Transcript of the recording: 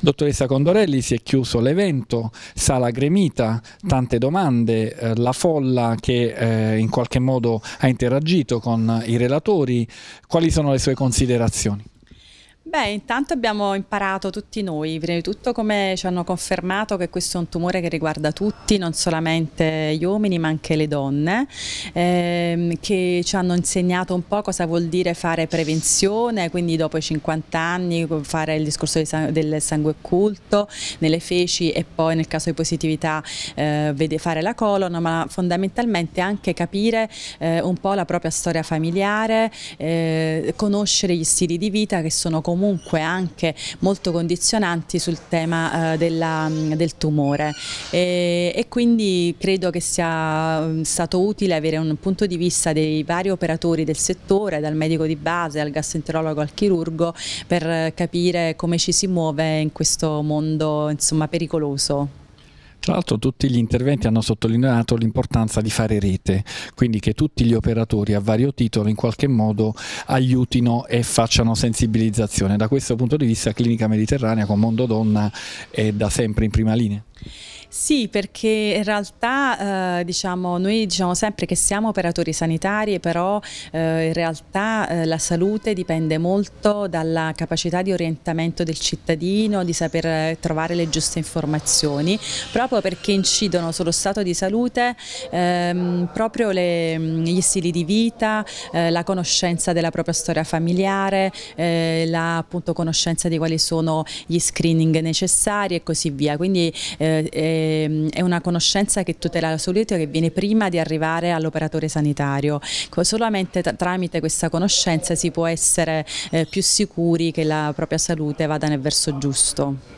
Dottoressa Condorelli, si è chiuso l'evento, sala gremita, tante domande, eh, la folla che eh, in qualche modo ha interagito con i relatori, quali sono le sue considerazioni? Beh, intanto abbiamo imparato tutti noi, prima di tutto come ci hanno confermato che questo è un tumore che riguarda tutti, non solamente gli uomini ma anche le donne, ehm, che ci hanno insegnato un po' cosa vuol dire fare prevenzione, quindi dopo i 50 anni fare il discorso sang del sangue occulto nelle feci e poi nel caso di positività eh, fare la colonna, ma fondamentalmente anche capire eh, un po' la propria storia familiare, eh, conoscere gli stili di vita che sono comuni comunque anche molto condizionanti sul tema eh, della, mm, del tumore e, e quindi credo che sia mm, stato utile avere un punto di vista dei vari operatori del settore, dal medico di base al gastroenterologo al chirurgo per eh, capire come ci si muove in questo mondo insomma pericoloso. Tra l'altro tutti gli interventi hanno sottolineato l'importanza di fare rete, quindi che tutti gli operatori a vario titolo in qualche modo aiutino e facciano sensibilizzazione. Da questo punto di vista Clinica Mediterranea con Mondo Donna è da sempre in prima linea. Sì, perché in realtà eh, diciamo, noi diciamo sempre che siamo operatori sanitari, però eh, in realtà eh, la salute dipende molto dalla capacità di orientamento del cittadino, di saper trovare le giuste informazioni, proprio perché incidono sullo stato di salute ehm, proprio le, mm, gli stili di vita, eh, la conoscenza della propria storia familiare, eh, la appunto, conoscenza di quali sono gli screening necessari e così via. Quindi, eh, Ehm, è una conoscenza che tutela la salute che viene prima di arrivare all'operatore sanitario. Solamente tramite questa conoscenza si può essere eh, più sicuri che la propria salute vada nel verso giusto.